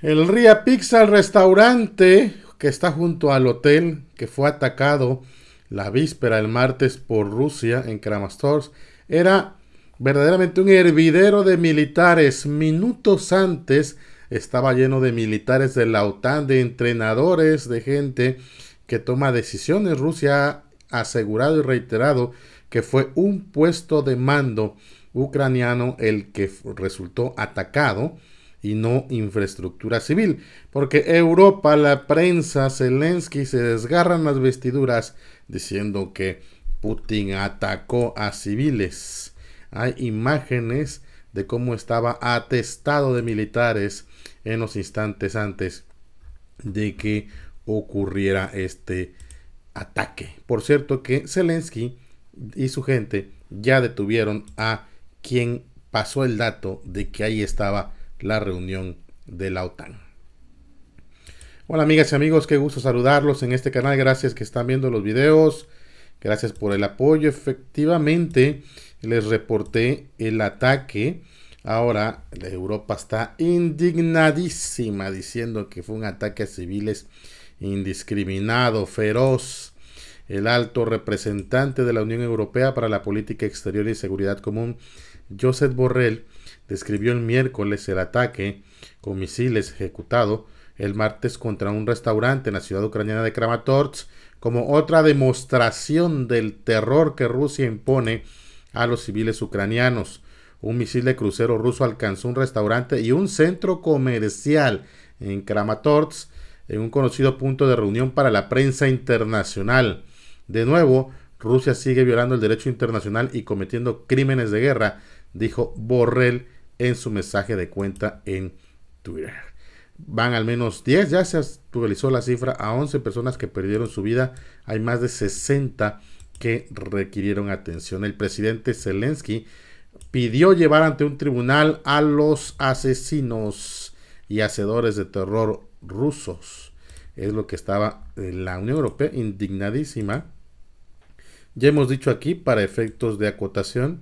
El Ria Pixar restaurante que está junto al hotel que fue atacado la víspera el martes por Rusia en Kramatorsk era verdaderamente un hervidero de militares. Minutos antes estaba lleno de militares de la OTAN, de entrenadores, de gente que toma decisiones. Rusia ha asegurado y reiterado que fue un puesto de mando ucraniano el que resultó atacado y no infraestructura civil. Porque Europa, la prensa, Zelensky se desgarran las vestiduras diciendo que Putin atacó a civiles. Hay imágenes de cómo estaba atestado de militares en los instantes antes de que ocurriera este ataque. Por cierto que Zelensky y su gente ya detuvieron a quien pasó el dato de que ahí estaba la reunión de la OTAN. Hola amigas y amigos, qué gusto saludarlos en este canal, gracias que están viendo los videos, gracias por el apoyo. Efectivamente, les reporté el ataque. Ahora la Europa está indignadísima diciendo que fue un ataque a civiles indiscriminado, feroz. El alto representante de la Unión Europea para la Política Exterior y Seguridad Común, Josep Borrell, describió el miércoles el ataque con misiles ejecutado el martes contra un restaurante en la ciudad ucraniana de Kramatorsk como otra demostración del terror que Rusia impone a los civiles ucranianos. Un misil de crucero ruso alcanzó un restaurante y un centro comercial en Kramatorsk en un conocido punto de reunión para la prensa internacional. De nuevo, Rusia sigue violando el derecho internacional y cometiendo crímenes de guerra, dijo Borrell en su mensaje de cuenta en Twitter. Van al menos 10, ya se actualizó la cifra a 11 personas que perdieron su vida. Hay más de 60 que requirieron atención. El presidente Zelensky pidió llevar ante un tribunal a los asesinos y hacedores de terror rusos. Es lo que estaba en la Unión Europea indignadísima. Ya hemos dicho aquí, para efectos de acotación,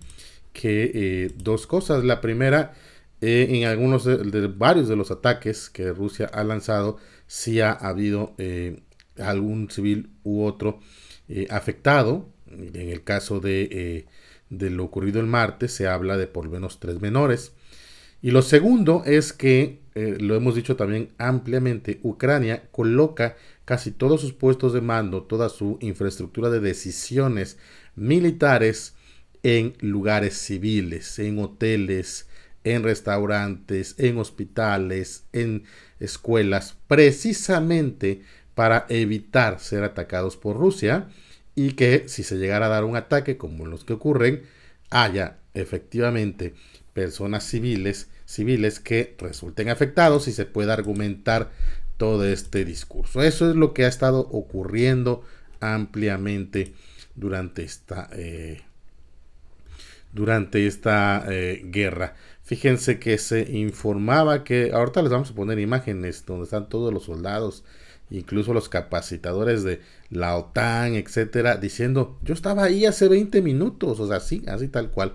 que eh, dos cosas. La primera, eh, en algunos de, varios de los ataques que Rusia ha lanzado, si ha habido eh, algún civil u otro afectado. En el caso de, de lo ocurrido el martes, se habla de por lo menos tres menores. Y lo segundo es que, lo hemos dicho también ampliamente, Ucrania coloca casi todos sus puestos de mando, toda su infraestructura de decisiones militares en lugares civiles, en hoteles, en restaurantes, en hospitales, en escuelas, precisamente para evitar ser atacados por Rusia y que si se llegara a dar un ataque como los que ocurren, haya efectivamente personas civiles, civiles que resulten afectados y se pueda argumentar todo este discurso. Eso es lo que ha estado ocurriendo ampliamente durante esta eh, durante esta eh, guerra. Fíjense que se informaba que, ahorita les vamos a poner imágenes donde están todos los soldados, incluso los capacitadores de la OTAN, etcétera, diciendo, yo estaba ahí hace 20 minutos, o sea, así, así tal cual.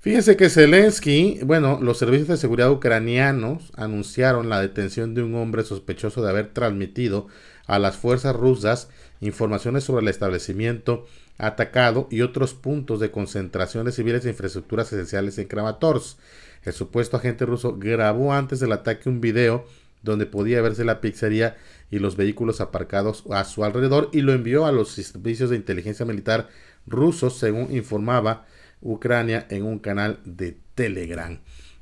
Fíjense que Zelensky, bueno, los servicios de seguridad ucranianos anunciaron la detención de un hombre sospechoso de haber transmitido a las fuerzas rusas informaciones sobre el establecimiento atacado y otros puntos de concentración de civiles e infraestructuras esenciales en Kramatorsk. El supuesto agente ruso grabó antes del ataque un video donde podía verse la pizzería y los vehículos aparcados a su alrededor y lo envió a los servicios de inteligencia militar rusos, según informaba Ucrania en un canal de Telegram.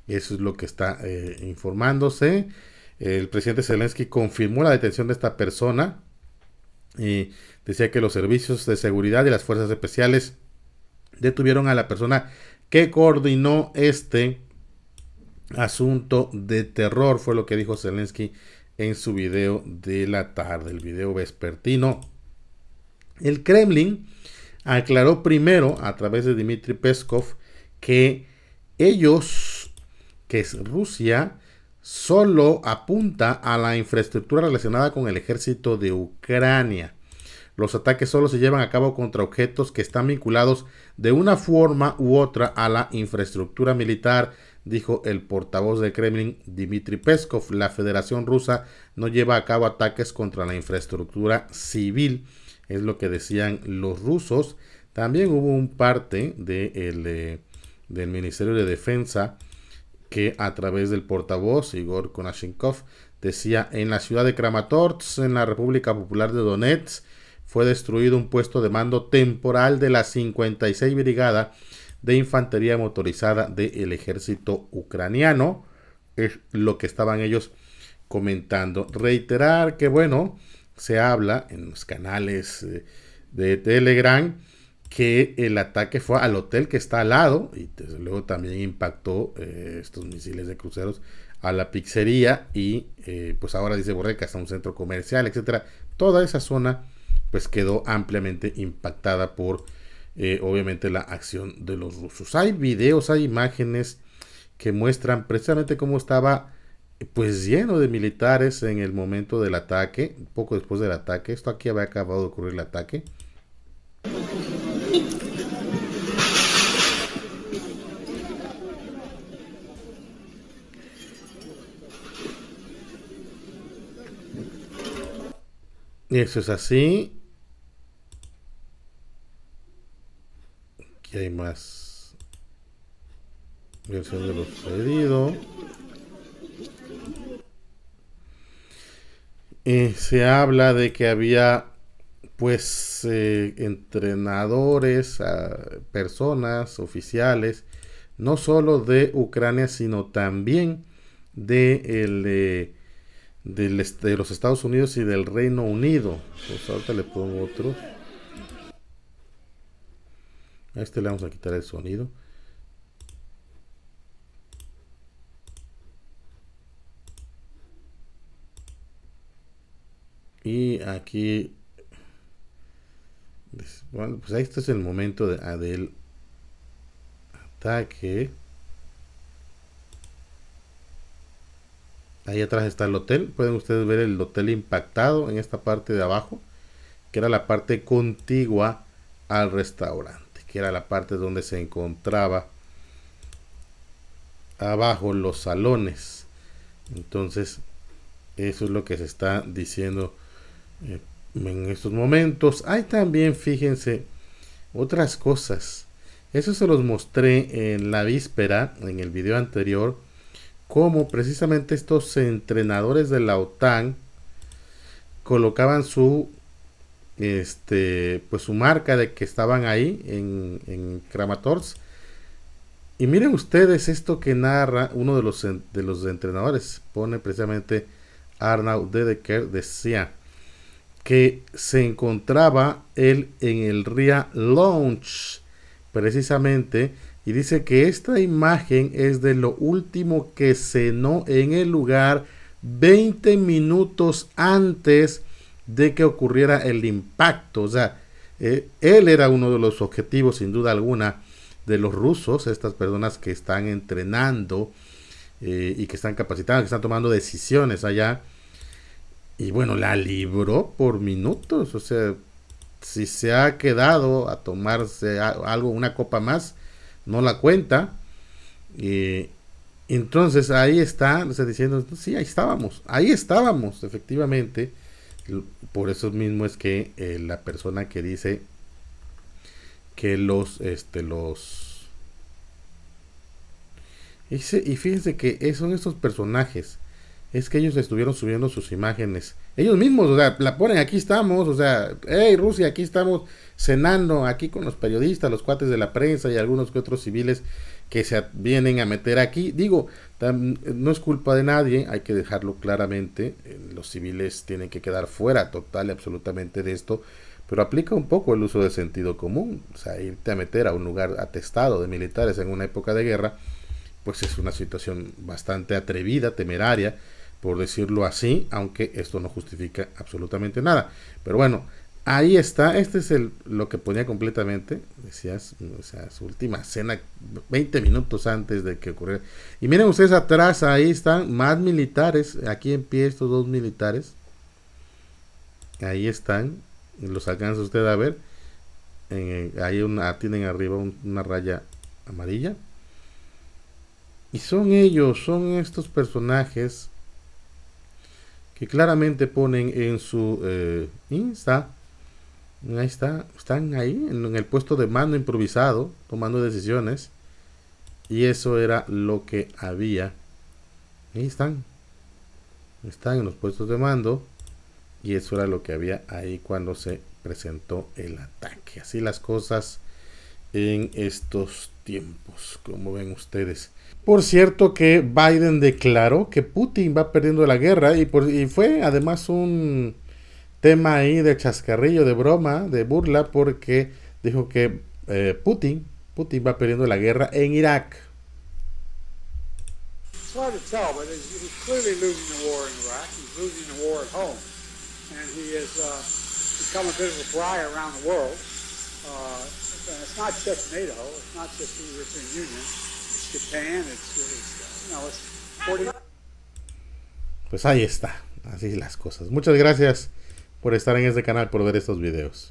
Eso es lo que está eh, informándose. El presidente Zelensky confirmó la detención de esta persona y decía que los servicios de seguridad y las fuerzas especiales detuvieron a la persona que coordinó este asunto de terror, fue lo que dijo Zelensky en su video de la tarde, el video vespertino. El Kremlin aclaró primero a través de Dmitry Peskov que ellos, que es Rusia, solo apunta a la infraestructura relacionada con el ejército de Ucrania. Los ataques solo se llevan a cabo contra objetos que están vinculados de una forma u otra a la infraestructura militar, dijo el portavoz del Kremlin Dmitry Peskov. La Federación Rusa no lleva a cabo ataques contra la infraestructura civil, es lo que decían los rusos. También hubo un parte eh, del Ministerio de Defensa que a través del portavoz Igor Konashenkov decía en la ciudad de Kramatorsk, en la República Popular de Donetsk, fue destruido un puesto de mando temporal de la 56 Brigada de Infantería Motorizada del Ejército Ucraniano. Es lo que estaban ellos comentando. Reiterar que, bueno, se habla en los canales eh, de Telegram que el ataque fue al hotel que está al lado y desde luego también impactó eh, estos misiles de cruceros a la pizzería y eh, pues ahora dice Borreca hasta un centro comercial, etcétera. Toda esa zona pues quedó ampliamente impactada por eh, obviamente la acción de los rusos. Hay videos, hay imágenes que muestran precisamente cómo estaba pues lleno de militares en el momento del ataque, poco después del ataque. Esto aquí había acabado de ocurrir el ataque Eso es así. Aquí hay más versión de lo sucedido. Eh, se habla de que había pues eh, entrenadores, ah, personas, oficiales, no solo de Ucrania, sino también de el eh, de los Estados Unidos y del Reino Unido. Pues ahorita le pongo otro. A este le vamos a quitar el sonido. Y aquí... Pues, bueno, pues este es el momento de, ah, del ataque. Ahí atrás está el hotel. Pueden ustedes ver el hotel impactado en esta parte de abajo, que era la parte contigua al restaurante, que era la parte donde se encontraba abajo los salones. Entonces, eso es lo que se está diciendo eh, en estos momentos. Hay también, fíjense, otras cosas. Eso se los mostré en la víspera, en el video anterior cómo precisamente estos entrenadores de la OTAN colocaban su este pues su marca de que estaban ahí en, en Kramatorsk y miren ustedes esto que narra uno de los, de los entrenadores, pone precisamente Arnaud Dedeker, decía que se encontraba él en el RIA Lounge, precisamente y dice que esta imagen es de lo último que cenó en el lugar 20 minutos antes de que ocurriera el impacto. O sea, eh, él era uno de los objetivos, sin duda alguna, de los rusos, estas personas que están entrenando eh, y que están capacitando, que están tomando decisiones allá. Y bueno, la libró por minutos. O sea, si se ha quedado a tomarse algo, una copa más, no la cuenta. y entonces ahí está, diciendo, sí, ahí estábamos, ahí estábamos, efectivamente. Por eso mismo es que eh, la persona que dice que los, este, los... Y, y fíjense que son estos personajes es que ellos estuvieron subiendo sus imágenes. Ellos mismos, o sea, la ponen, aquí estamos, o sea, hey Rusia, aquí estamos cenando, aquí con los periodistas, los cuates de la prensa y algunos que otros civiles que se vienen a meter aquí. Digo, no es culpa de nadie, hay que dejarlo claramente, eh, los civiles tienen que quedar fuera total y absolutamente de esto, pero aplica un poco el uso de sentido común, o sea, irte a meter a un lugar atestado de militares en una época de guerra, pues es una situación bastante atrevida, temeraria, por decirlo así, aunque esto no justifica absolutamente nada. Pero bueno, ahí está, este es el, lo que ponía completamente, decías, mm, o sea, su última cena, 20 minutos antes de que ocurriera. Y miren ustedes atrás, ahí están más militares, aquí en pie estos dos militares, ahí están, los alcanza usted a ver, eh, ahí una, tienen arriba una raya amarilla. Y son ellos, son estos personajes que claramente ponen en su eh, Insta. Ahí está, están ahí en, el puesto de mando improvisado, tomando decisiones. Y eso era lo que había. Ahí están. Están en los puestos de mando. Y eso era lo que había ahí cuando se presentó el ataque. Así las cosas en estos tiempos, como ven ustedes. Por cierto que Biden declaró que Putin va perdiendo la guerra y, fue además un tema ahí de chascarrillo, de broma, de burla, porque dijo que eh, Putin, Putin va perdiendo la guerra en Irak. to tell, but clearly losing the war in Iraq. losing the war at home, and he a it's not just NATO, it's not just the European Union, it's Japan, it's, it's uh, you know, it's 40... Pues ahí está, así las cosas. Muchas gracias por estar en este canal, por ver estos videos.